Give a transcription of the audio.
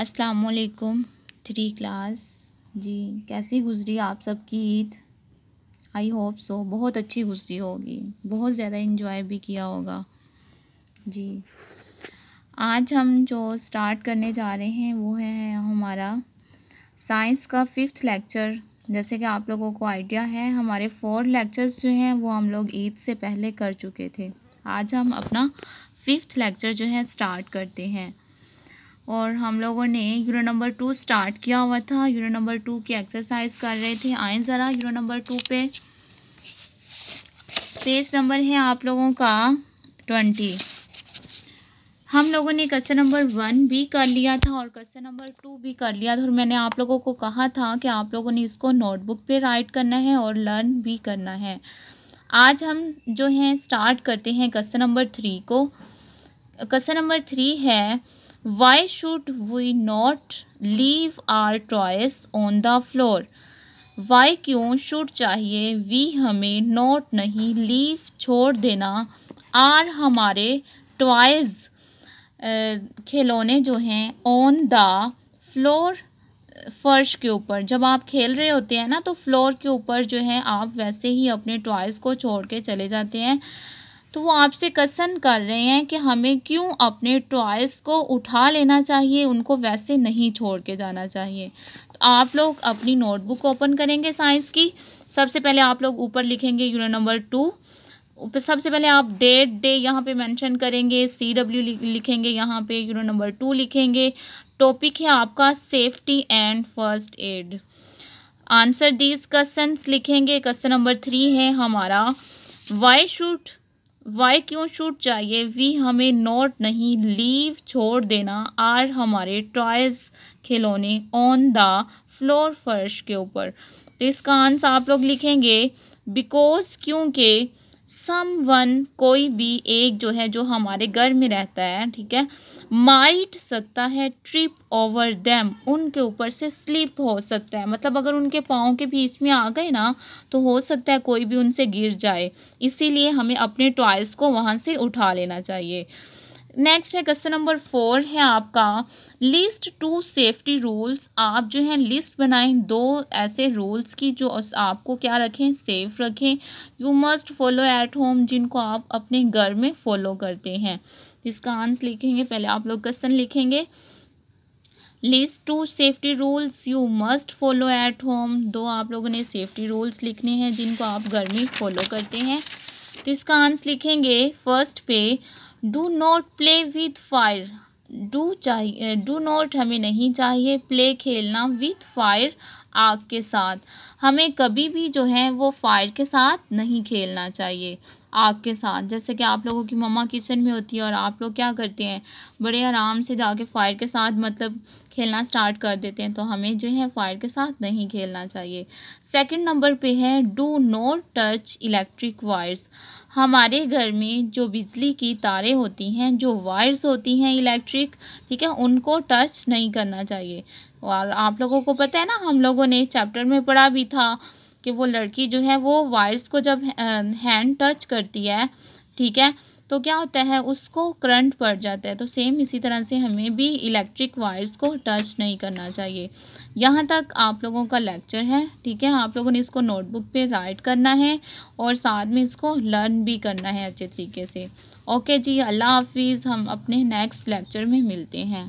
असलकुम three class जी कैसी गुजरी आप सबकी ईद आई होप सो बहुत अच्छी गुजरी होगी बहुत ज़्यादा इन्जॉय भी किया होगा जी आज हम जो स्टार्ट करने जा रहे हैं वो है हमारा साइंस का फिफ्थ लेक्चर जैसे कि आप लोगों को आइडिया है हमारे फोर लेक्चर्स जो हैं वो हम लोग ईद से पहले कर चुके थे आज हम अपना फिफ्थ लेक्चर जो है स्टार्ट करते हैं और हम लोगों ने यूरो नंबर टू स्टार्ट किया हुआ था यूरो नंबर टू की एक्सरसाइज कर रहे थे आए ज़रा यूरो नंबर टू पे पेज नंबर है आप लोगों का ट्वेंटी हम लोगों ने क्वेश्चन नंबर वन भी कर लिया था और क्वेश्चन नंबर टू भी कर लिया था और मैंने आप लोगों को कहा था कि आप लोगों ने इसको नोटबुक पे राइट करना है और लर्न भी करना है आज हम जो हैं स्टार्ट करते हैं क्वेश्चन नंबर थ्री को क्वेश्चन नंबर थ्री है why should we not leave our toys on the floor why क्यों should चाहिए we हमें not नहीं leave छोड़ देना आर हमारे टॉयज़ खिलौने जो हैं ऑन द फ्लोर फर्श के ऊपर जब आप खेल रहे होते हैं ना तो फ्लोर के ऊपर जो है आप वैसे ही अपने टॉयज़ को छोड़ के चले जाते हैं तो वो आपसे कसन कर रहे हैं कि हमें क्यों अपने टॉयस को उठा लेना चाहिए उनको वैसे नहीं छोड़ के जाना चाहिए तो आप लोग अपनी नोटबुक ओपन करेंगे साइंस की सबसे पहले आप लोग ऊपर लिखेंगे यूनिट नंबर टू सबसे पहले आप डेट डे यहाँ पे मेंशन करेंगे सी डब्ल्यू लिखेंगे यहाँ पे यूनिट नंबर टू लिखेंगे टॉपिक है आपका safety and first aid answer these question लिखेंगे क्वेश्चन नंबर थ्री है हमारा वाई शूट वाई क्यों छूट चाहिए वी हमें नोट नहीं लीव छोड़ देना आर हमारे टॉयज खिलौने ऑन द फ्लोर फर्श के ऊपर तो इसका आंसर आप लोग लिखेंगे बिकॉज क्योंकि सम वन कोई भी एक जो है जो हमारे घर में रहता है ठीक है माइट सकता है ट्रिप ओवर देम उनके ऊपर से स्लिप हो सकता है मतलब अगर उनके पाँव के बीच में आ गए ना तो हो सकता है कोई भी उनसे गिर जाए इसीलिए हमें अपने टॉयस को वहाँ से उठा लेना चाहिए नेक्स्ट है क्वेश्चन नंबर फोर है आपका लिस्ट टू सेफ्टी रूल्स आप जो है लिस्ट बनाएं दो ऐसे रूल्स की जो आपको क्या रखें सेफ रखें you must follow at home जिनको आप अपने घर में फॉलो करते हैं इसका आंसर लिखेंगे पहले आप लोग क्वेश्चन लिखेंगे list two safety rules you must follow at home दो आप लोगों ने सेफ्टी रूल्स लिखने हैं जिनको आप घर में फॉलो करते हैं तो इसका आंसर लिखेंगे फर्स्ट पे do not play with fire do चाहिए डू नॉट हमें नहीं चाहिए प्ले खेलना विथ फायर आग के साथ हमें कभी भी जो है वो फायर के साथ नहीं खेलना चाहिए आग के साथ जैसे कि आप लोगों की मम्मा किचन में होती है और आप लोग क्या करते हैं बड़े आराम से जाके फायर के साथ मतलब खेलना स्टार्ट कर देते हैं तो हमें जो है फायर के साथ नहीं खेलना चाहिए सेकंड नंबर पे है do not touch electric wires हमारे घर में जो बिजली की तारें होती हैं जो वायर्स होती हैं इलेक्ट्रिक ठीक है उनको टच नहीं करना चाहिए और आप लोगों को पता है ना हम लोग लोगों ने चैप्टर में पढ़ा भी था कि वो लड़की जो है वो वायर्स को जब हैंड टच करती है ठीक है तो क्या होता है उसको करंट पड़ जाता है तो सेम इसी तरह से हमें भी इलेक्ट्रिक वायर्स को टच नहीं करना चाहिए यहाँ तक आप लोगों का लेक्चर है ठीक है आप लोगों ने इसको नोटबुक पे राइट करना है और साथ में इसको लर्न भी करना है अच्छे तरीके से ओके जी अल्लाह हाफिज़ हम अपने नेक्स्ट लेक्चर में मिलते हैं